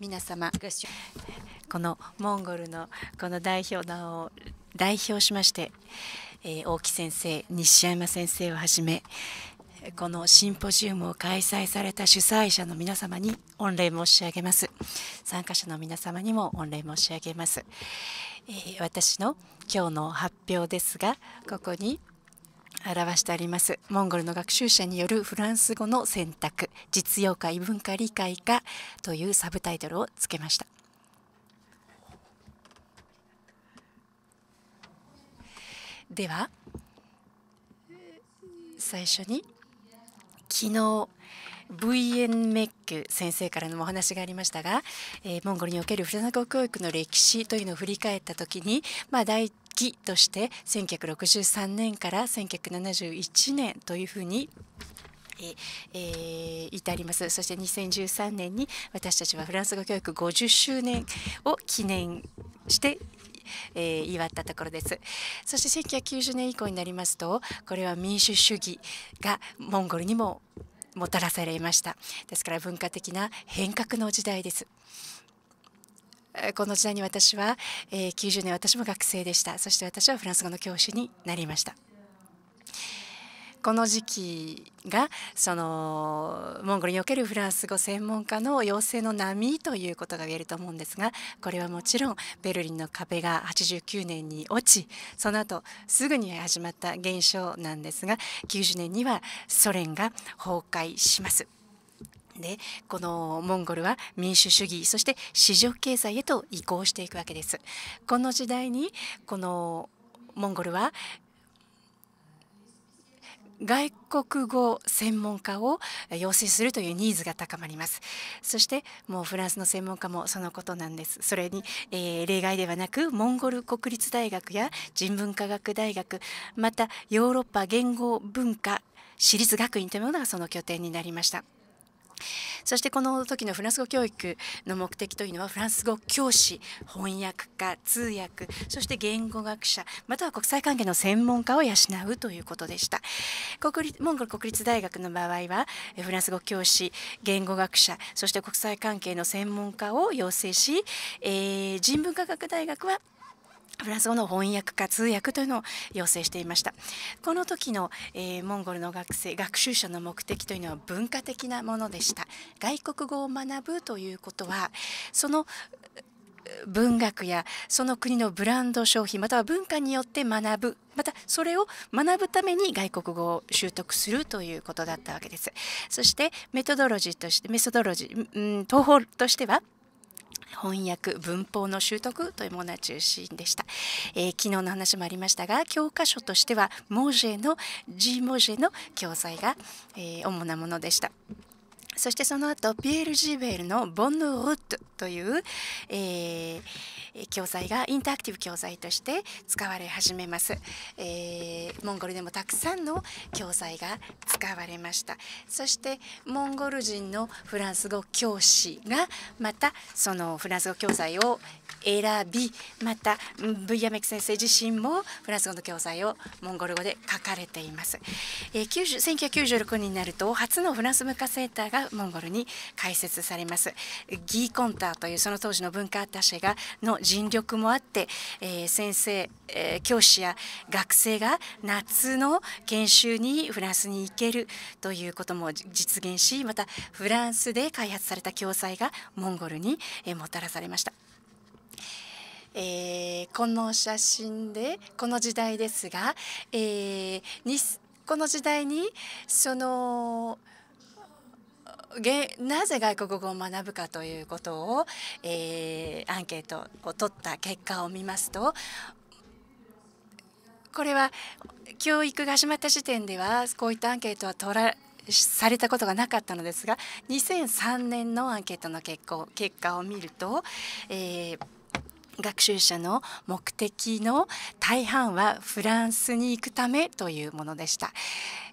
皆様このモンゴルのこの代表団を代表しまして、えー、大木先生西山先生をはじめこのシンポジウムを開催された主催者の皆様に御礼申し上げます参加者の皆様にも御礼申し上げます、えー、私の今日の発表ですがここに「表してありますモンゴルの学習者によるフランス語の選択実用化異文化理解化というサブタイトルをつけましたでは最初に昨日 VN メック先生からのお話がありましたが、えー、モンゴルにおけるフランス語教育の歴史というのを振り返った時に、まあ、第期として1963年から1971年というふうにええー、至りますそして2013年に私たちはフランス語教育50周年を記念してえー、祝ったところですそして1990年以降になりますとこれは民主主義がモンゴルにももたらされましたですから文化的な変革の時代ですこの時代に私は90年私も学生でしたそして私はフランス語の教師になりましたこの時期がそのモンゴルにおけるフランス語専門家の養成の波ということが言えると思うんですがこれはもちろんベルリンの壁が89年に落ちその後すぐに始まった現象なんですが90年にはソ連が崩壊します。でこのモンゴルは民主主義そして市場経済へと移行していくわけです。この時代にこのモンゴルは外国語専門家を養成するというニーズが高まりますそしてもうフランスの専門家もそのことなんですそれに、えー、例外ではなくモンゴル国立大学や人文科学大学またヨーロッパ言語文化私立学院というものがその拠点になりましたそしてこの時のフランス語教育の目的というのはフランス語教師翻訳家通訳そして言語学者または国際関係の専門家を養うということでした国立モンゴル国立大学の場合はフランス語教師言語学者そして国際関係の専門家を養成し、えー、人文科学大学はフランス語の翻訳か通訳というのを要請していましたこの時の、えー、モンゴルの学生学習者の目的というのは文化的なものでした外国語を学ぶということはその文学やその国のブランド商品または文化によって学ぶまたそれを学ぶために外国語を習得するということだったわけですそしてメトドロジーとしてメソドロジー、ん、東方としては翻訳文法の習得というものは中心でした、えー、昨日の話もありましたが教科書としてはモジェの G モジェの教材が、えー、主なものでしたそしてその後ピエール・ジーベールの「ボンヌ・ウッド」という、えー、教材がインタクティブ教材として使われ始めます、えー、モンゴルでもたくさんの教材が使われましたそしてモンゴル人のフランス語教師がまたそのフランス語教材を選びまたブイヤメク先生自身もフランス語の教材をモンゴル語で書かれています、えー、1996年になると初のフランス文化センターがモンゴルに開設されますギーコンターというその当時の文化アタシェがの尽力もあって、えー、先生、えー、教師や学生が夏の研修にフランスに行けるということも実現しまたフランスで開発された教材がモンゴルに、えもたらされました。えー、この写真でこの時代ですが、えー、にこの時代にそのなぜ外国語を学ぶかということを、えー、アンケートを取った結果を見ますとこれは教育が始まった時点ではこういったアンケートは取らされたことがなかったのですが2003年のアンケートの結果を見ると、えー学習者の目的の大半はフランスに行くためというものでした、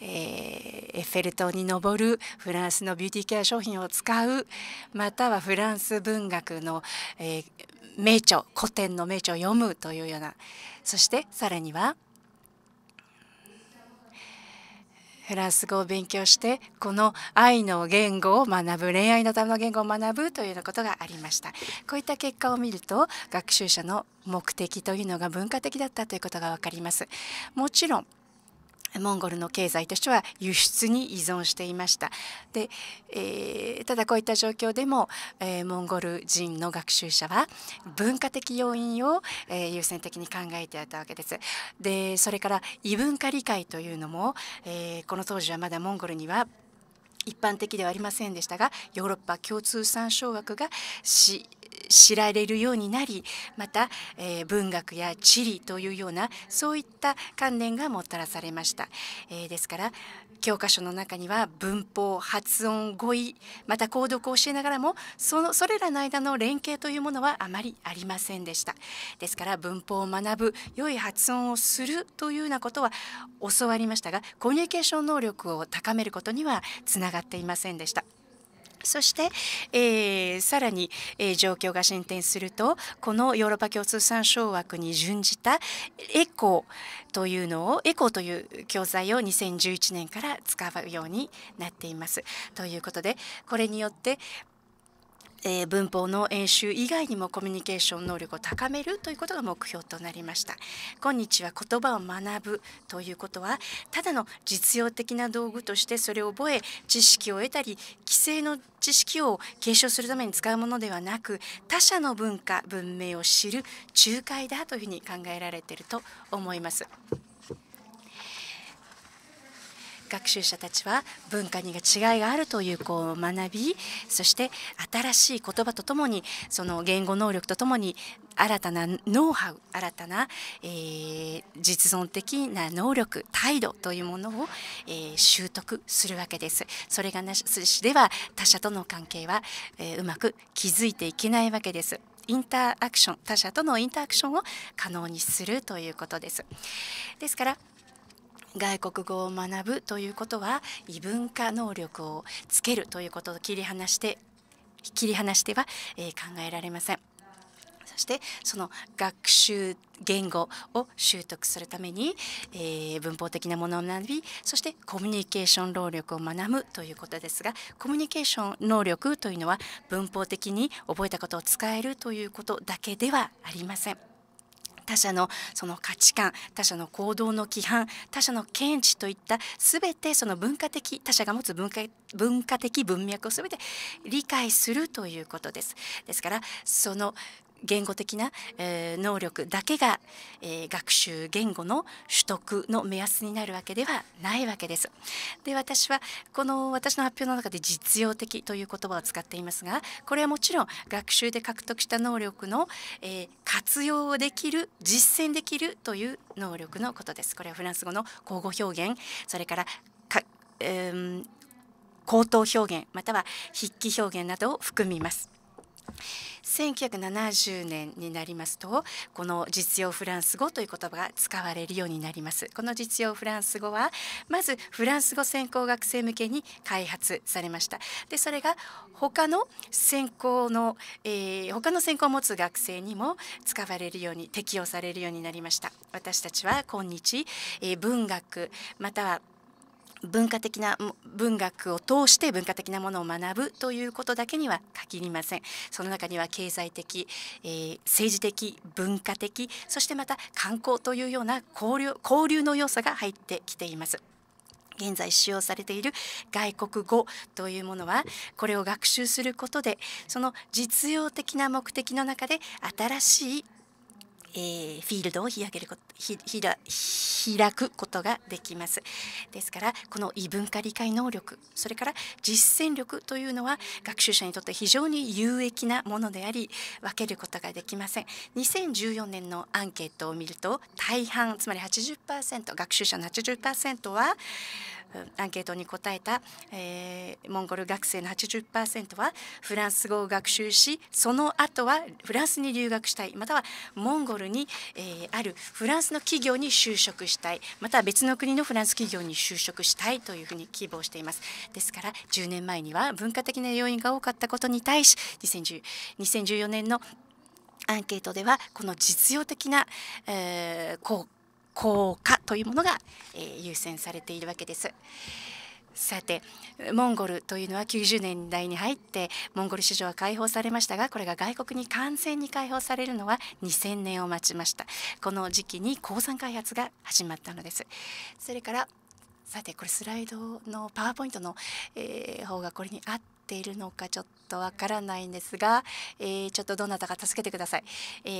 えー、エッフェル塔に登るフランスのビューティーケア商品を使うまたはフランス文学の、えー、名著古典の名著を読むというようなそしてさらにはフランス語を勉強してこの愛の言語を学ぶ恋愛のための言語を学ぶというようなことがありましたこういった結果を見ると学習者の目的というのが文化的だったということが分かりますもちろんモンゴルの経済としては輸出に依存していましたで、えー、ただこういった状況でも、えー、モンゴル人の学習者は文化的要因を、えー、優先的に考えていたわけですでそれから異文化理解というのも、えこの当時はまだモンゴルには一般的ではありませんでしたがヨーロッパ共通産照枠が知られるようになりまた、えー、文学や地理というようなそういった観念がもたらされました、えー、ですから教科書の中には文法発音語彙また購読を教えながらもそのそれらの間の連携というものはあまりありませんでしたですから文法を学ぶ良い発音をするというようなことは教わりましたがコミュニケーション能力を高めることにはつながっていませんでした。そして、えー、さらに、えー、状況が進展するとこのヨーロッパ共通参照枠に準じたエコーというのをエコーという教材を2011年から使うようになっています。ということでこれによってえー、文法の演習以外にもコミュニケーション能力を高めるということが目標となりました今日は言葉を学ぶということはただの実用的な道具としてそれを覚え知識を得たり規制の知識を継承するために使うものではなく他者の文化文明を知る仲介だというふうに考えられていると思います。学習者たちは文化にが違いがあるというこう学びそして新しい言葉とともにその言語能力とともに新たなノウハウ新たな、えー、実存的な能力態度というものを、えー、習得するわけですそれがなしでは他者との関係は、えー、うまく築いていけないわけですインタアクション他者とのインタアクションを可能にするということですですから外国語を学ぶということは異文化能力をつけるということを切り離して切り離しては、え考えられません。そしてその学習言語を習得するために、えー、文法的なものを学びそしてコミュニケーション能力を学ぶということですがコミュニケーション能力というのは文法的に覚えたことを使えるということだけではありません。他者のその価値観他者の行動の規範他者の見地といった全てその文化的他者が持つ文化文化的文脈を全て理解するということです。ですからその言語的な、えー、能力だけが、えー、学習言語の取得の目安になるわけではないわけです。で私はこの私の発表の中で実用的という言葉を使っていますがこれはもちろん学習で獲得した能力の、えー、活用できる実践できるという能力のことです。これはフランス語の口語表現それからか、えー口頭表現または筆記表現などを含みます1970年になりますとこの実用フランス語という言葉が使われるようになりますこの実用フランス語はまずフランス語専攻学生向けに開発されましたでそれが他の専攻の、えー、他の専攻を持つ学生にも使われるように適用されるようになりました私たちは今日、えー、文学または文化的な文学を通して文化的なものを学ぶということだけには限りませんその中には経済的、えー、政治的文化的そしてまた観光というような交流交流の要素が入ってきています現在使用されている外国語というものはこれを学習することでその実用的な目的の中で新しいえー、フィールドを開けることひひら開くことができます。ですからこの異文化理解能力それから実践力というのは学習者にとって非常に有益なものであり分けることができません。2014年のアンケートを見ると大半つまり80%学習者の80%はアンケートに答えた、えー、モンゴル学生の80%はフランス語を学習しその後はフランスに留学したいまたはモンゴルに、えー、あるフランスの企業に就職したいまたは別の国のフランス企業に就職したいというふうに希望していますですから10年前には文化的な要因が多かったことに対し2 0 1 4年のアンケートではこの実用的な、えー、効効果というものが、えー、優先されているわけです。さてモンゴルというのは90年代に入ってモンゴル市場は解放されましたがこれが外国に完全に解放されるのは2000年を待ちましたこの時期に鉱山開発が始まったのですそれからさてこれスライドのパワーポイントの、えー、方がこれにあってっているのかちょっとわからないんですが、えー、ちょっとどなたか助けてください、え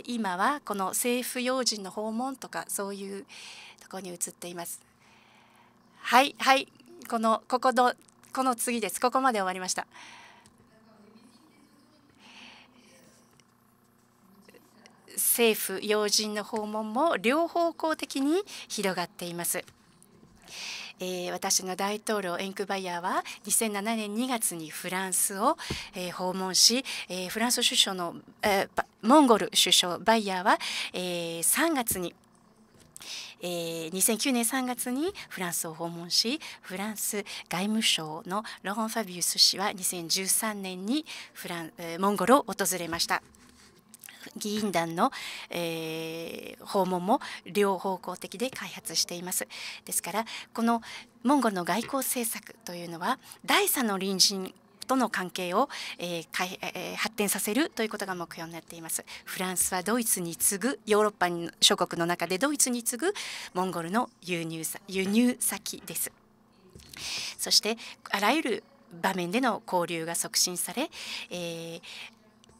ー、今はこの政府要人の訪問とかそういうとこに移っていますはいはいこのここのこの次ですここまで終わりました政府要人の訪問も両方向的に広がっています。えー、私の大統領エンクバイヤーは2007年2月にフランスを、えー、訪問し、えー、フランス首相の、えモンゴル首相バイヤーは、え3月にえー、2009年3月にフランスを訪問しフランス外務省のローン・ファビウス氏は2013年にフラン、えー、モンゴルを訪れました。議員団の、えー、訪問も両方向的で開発しています。ですからこのモンゴルの外交政策というのは第3の隣人との関係を、えーえー、発展させるということが目標になっていますフランスはドイツに次ぐヨーロッパ諸国の中でドイツに次ぐモンゴルの輸入輸入先ですそしてあらゆる場面での交流が促進され、えー、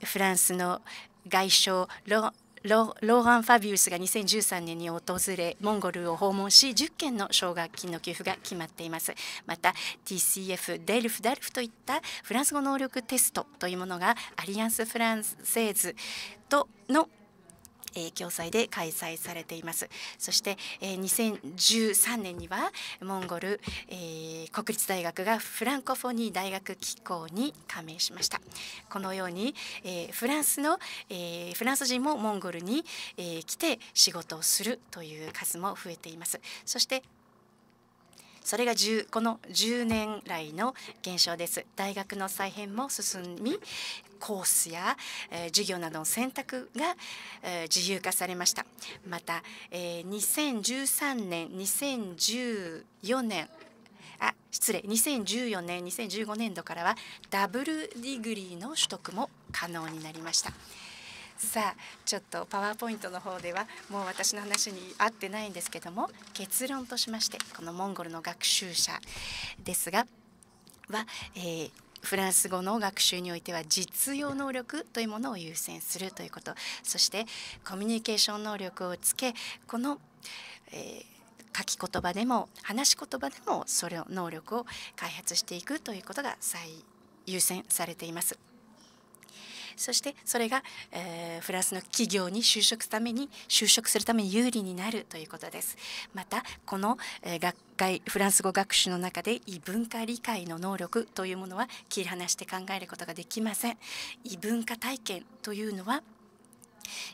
フランスの外相ロローラン・ファビウスが2013年に訪れモンゴルを訪問し10件の奨学金の給付が決まっていますまた TCF デルフダルフといったフランス語能力テストというものがアリアンス・フランセーズとのえ共催で開催されていますそして、え2013年にはモンゴル、えー、国立大学がフランコフォニー大学機構に加盟しましたこのように、えー、フランスの、えー、フランス人もモンゴルに、え来て仕事をするという数も増えていますそしてそれが10この10年来の減少です大学の再編も進みコースや、えー、授業などの選択が、えー、自由化されましたまた、えー、2013年2014年あ失礼2014年2015年度からはダブルディグリーの取得も可能になりました。さあちょっとパワーポイントの方ではもう私の話に合ってないんですけども結論としましてこのモンゴルの学習者ですがは、えー、フランス語の学習においては実用能力というものを優先するということそしてコミュニケーション能力をつけこの、えー、書き言葉でも話し言葉でもそれを能力を開発していくということが最優先されています。そしてそれが、えー、フランスの企業に就職ために就職するために有利になるということですまたこの、えー、学会フランス語学習の中で異文化理解の能力というものは切り離して考えることができません異文化体験というのは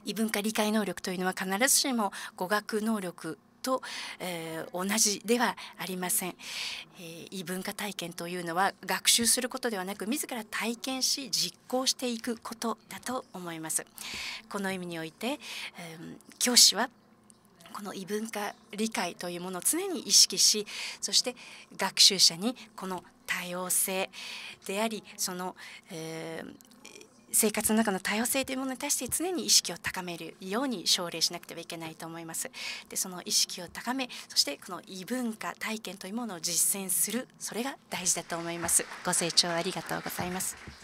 異文化理解能力というのは必ずしも語学能力と、えー、同じではありません、えー、異文化体験というのは学習することではなく自ら体験し実行していくことだと思いますこの意味において、えー、教師はこの異文化理解というものを常に意識しそして学習者にこの多様性でありその、えー、生活の中の多様性というものに対して常に意識を高めるように奨励しなくてはいけないと思います。でその意識を高めそしてこの異文化体験というものを実践するそれが大事だと思います。ご清聴ありがとうございます。